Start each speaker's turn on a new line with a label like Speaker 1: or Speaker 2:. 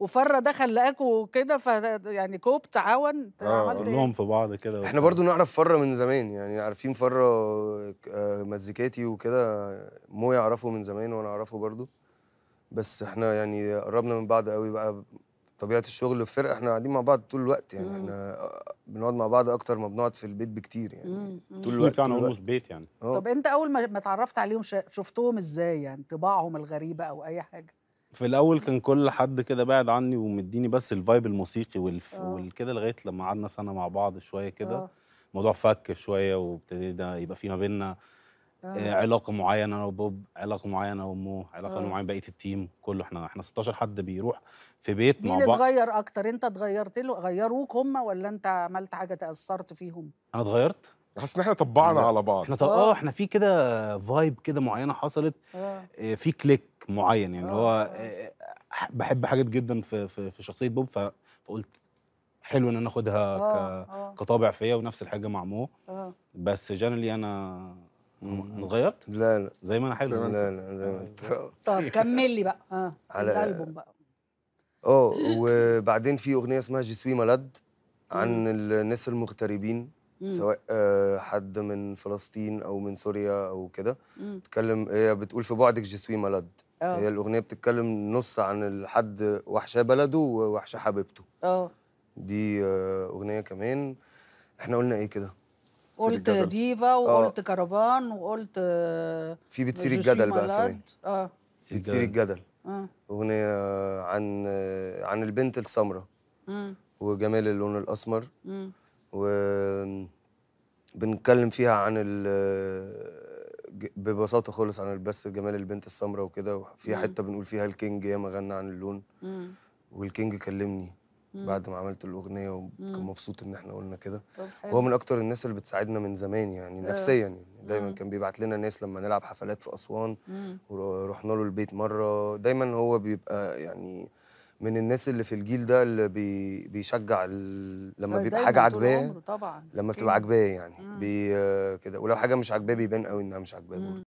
Speaker 1: وفره دخل لقاكوا كده ف يعني كوب تعاون اه كلهم إيه؟ في بعض كده
Speaker 2: احنا برضو نعرف فره من زمان يعني عارفين فره آه، مزيكاتي وكده مو يعرفه من زمان وانا اعرفه برضو بس احنا يعني قربنا من بعض قوي بقى طبيعه الشغل في الفرقه احنا قاعدين مع بعض طول الوقت يعني احنا بنقعد مع بعض اكتر ما بنقعد في البيت بكتير يعني طول الوقت بتاعنا اولموست بيت يعني آه. طب
Speaker 1: انت اول ما اتعرفت عليهم شفتهم ازاي يعني طباعهم الغريبه او اي حاجه في الاول كان كل حد كده بعد عني ومديني بس الفايب الموسيقي والف... آه. والكده لغايه لما قعدنا سنه مع بعض شويه كده آه. الموضوع فك شويه وابتدينا يبقى في ما بيننا آه،, آه. علاقه معينه انا وبوب علاقه معينه انا علاقه آه. معينه بقيه التيم كله احنا احنا 16 حد بيروح في بيت مع بعض مين اتغير اكتر انت اتغيرت له غيروك هم ولا انت عملت حاجه تاثرت فيهم انا اتغيرت حاسس ان احنا طبعنا على بعض احنا آه،, اه احنا في كده فايب كده معينه حصلت آه. آه، في كليك معين يعني هو بحب حاجات جدا في في, في شخصيه بوب فقلت حلو ان انا اخدها كطابع فيا ونفس الحاجه مع مو بس جنرالي انا اتغيرت لا لا زي ما انا حابب لا
Speaker 2: لا زي ما طب كمل
Speaker 1: لي بقى اه على الالبوم بقى
Speaker 2: اه وبعدين في اغنيه اسمها جسوي ملد عن الناس المغتربين سواء آه، حد من فلسطين او من سوريا او كده بتتكلم هي بتقول في بعدك جسوي ملد آه. هي الاغنيه بتتكلم نص عن الحد وحشاه بلده ووحشاه حبيبته اه دي آه، اغنيه كمان احنا قلنا ايه كده قلت ديفا وقلت
Speaker 1: آه. كرفان وقلت في بتصير الجدل بقى كمان اه بتصير الجدل آه.
Speaker 2: اغنيه عن عن البنت السمراء وجمال اللون الاسمر مم. وبنتكلم فيها عن ال ببساطه خالص عن البس جمال البنت السمراء وكده وفي حته بنقول فيها الكينج ياما غنى عن اللون والكينج كلمني بعد ما عملت الاغنيه وكان مبسوط ان احنا قلنا كده هو من اكتر الناس اللي بتساعدنا من زمان يعني آه. نفسيا يعني دايما كان بيبعت لنا ناس لما نلعب حفلات في اسوان ورحنا له البيت مره دايما هو بيبقى يعني من الناس اللي في الجيل ده اللي بي بيشجع لما أيوة، بيبقى حاجه عاجباه لما بتبقى عاجباه يعني بي كده ولو حاجه مش عاجباه بيبان قوي انها مش عاجباه برضه